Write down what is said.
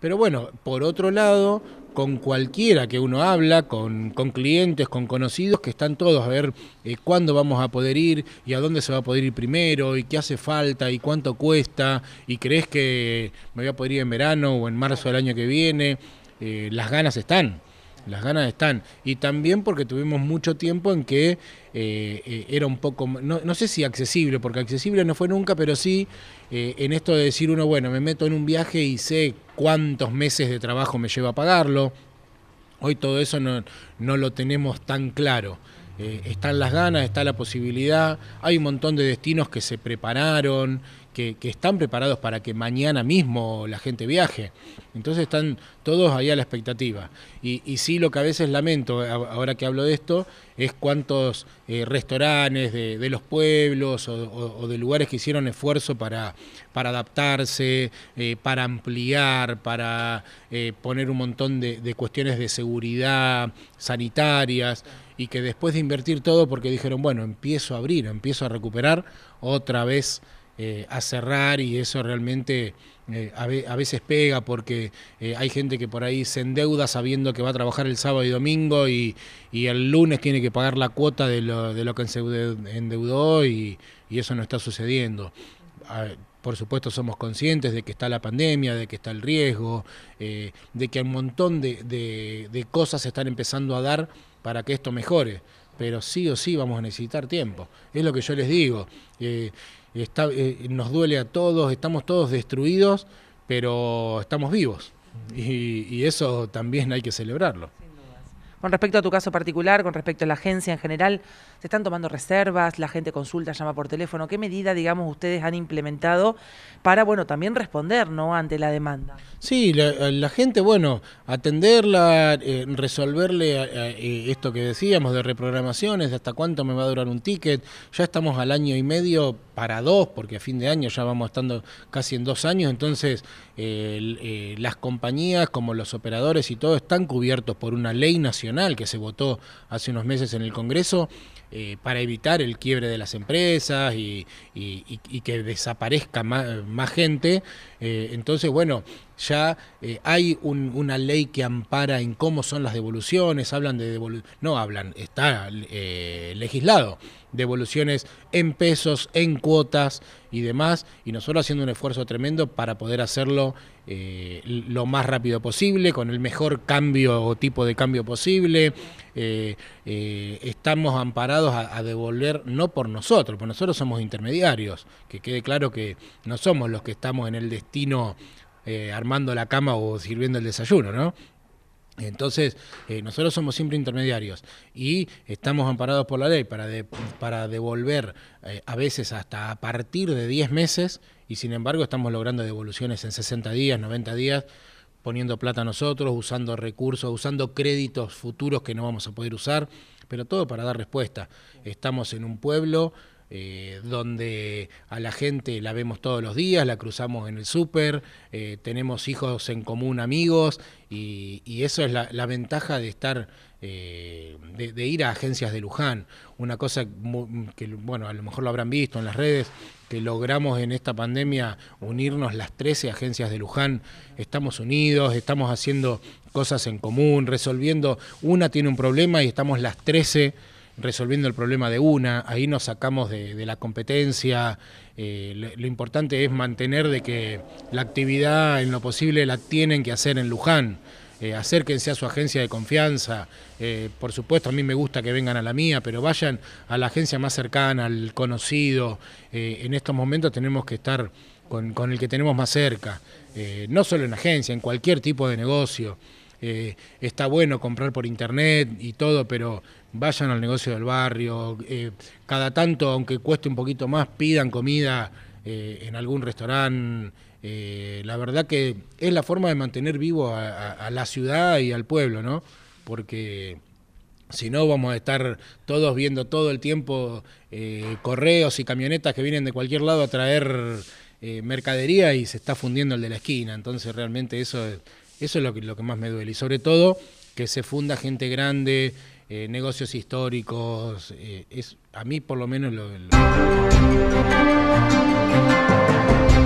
Pero bueno, por otro lado, con cualquiera que uno habla, con, con clientes, con conocidos, que están todos a ver eh, cuándo vamos a poder ir y a dónde se va a poder ir primero y qué hace falta y cuánto cuesta y crees que me voy a poder ir en verano o en marzo del año que viene. Eh, las ganas están las ganas están. Y también porque tuvimos mucho tiempo en que eh, eh, era un poco, no, sé si accesible, porque accesible no fue nunca, pero sí eh, en esto de decir uno, bueno, me meto en un viaje y sé cuántos meses de trabajo me lleva a pagarlo. Hoy todo eso no, lo tenemos tan claro. están las ganas, está la posibilidad, hay un montón de destinos que se prepararon, que, están preparados para que mañana mismo la gente viaje. Entonces están todos ahí a la expectativa. Y, sí, lo que a veces lamento, ahora que hablo de esto, es cuántos eh, restaurantes de, los pueblos o, de lugares que hicieron esfuerzo para, adaptarse, eh, para ampliar, para eh, poner un montón de, de cuestiones de seguridad, sanitarias y que después de invertir todo, porque dijeron, bueno, empiezo a abrir, empiezo a recuperar, otra vez eh, a cerrar y eso realmente eh, a, veces pega porque eh, hay gente que por ahí se endeuda sabiendo que va a trabajar el sábado y domingo y, el lunes tiene que pagar la cuota de lo, de lo que se endeudó y, eso no está sucediendo. Ah, por supuesto somos conscientes de que está la pandemia, de que está el riesgo, de que un montón de, cosas se están empezando a dar para que esto mejore, pero sí o sí vamos a necesitar tiempo, es lo que yo les digo. Eh, nos duele a todos, estamos todos destruidos, pero estamos vivos. y eso también hay que celebrarlo. Con respecto a tu caso particular, con respecto a la agencia en general, ¿se están tomando reservas? ¿La gente consulta, llama por teléfono? ¿Qué medida, digamos, ustedes han implementado para, bueno, también responder, ¿no?, ante la demanda. Sí, la, gente, bueno, atenderla, eh, resolverle eh, eh, esto que decíamos de reprogramaciones, de hasta cuánto me va a durar un ticket. Ya estamos al año y medio para dos, porque a fin de año ya vamos estando casi en dos años, entonces las compañías como los operadores y todo están cubiertos por una ley nacional que se votó hace unos meses en el Congreso eh, para evitar el quiebre de las empresas y, que desaparezca más, gente. Eh, entonces, bueno, ya eh, hay una ley que ampara en cómo son las devoluciones, hablan de devoluciones, no hablan, está eh, legislado, devoluciones en pesos, en cuotas y demás, y nosotros haciendo un esfuerzo tremendo para poder hacerlo eh, lo más rápido posible, con el mejor cambio o tipo de cambio posible. estamos amparados a, devolver, no por nosotros, porque nosotros somos intermediarios, que quede claro que no somos los que estamos en el destino eh, armando la cama o sirviendo el desayuno, ¿no? Entonces, eh, nosotros somos siempre intermediarios y estamos amparados por la ley para, para devolver eh, a veces hasta a partir de 10 meses y sin embargo estamos logrando devoluciones en 60 días, 90 días, poniendo plata nosotros, usando recursos, usando créditos futuros que no vamos a poder usar, pero todo para dar respuesta. Estamos en un pueblo eh, donde a la gente la vemos todos los días, la cruzamos en el súper, eh, tenemos hijos en común, amigos, y, eso es la, ventaja de estar, eh, de, de, ir a agencias de Luján. Una cosa que, bueno, a lo mejor lo habrán visto en las redes, que logramos en esta pandemia unirnos las 13 agencias de Luján, estamos unidos, estamos haciendo cosas en común, resolviendo, una tiene un problema y estamos las 13 resolviendo el problema de una, ahí nos sacamos de, la competencia, eh, lo, importante es mantener de que la actividad en lo posible la tienen que hacer en Luján. Eh, acérquense a su agencia de confianza, eh, por supuesto a mí me gusta que vengan a la mía, pero vayan a la agencia más cercana, al conocido, en estos momentos tenemos que estar con, con el que tenemos más cerca, no solo en agencia, en cualquier tipo de negocio. Eh, está bueno comprar por internet y todo, pero vayan al negocio del barrio. Eh, cada tanto, aunque cueste un poquito más, pidan comida eh, en algún restaurante. la verdad que es la forma de mantener vivo a, la ciudad y al pueblo, ¿no? Porque si no, vamos a estar todos viendo todo el tiempo correos y camionetas que vienen de cualquier lado a traer mercadería y se está fundiendo el de la esquina. Entonces, realmente eso eso es lo que, más me duele. Y sobre todo que se funda gente grande, eh, negocios históricos. Eh, es, a mí por lo menos lo... lo...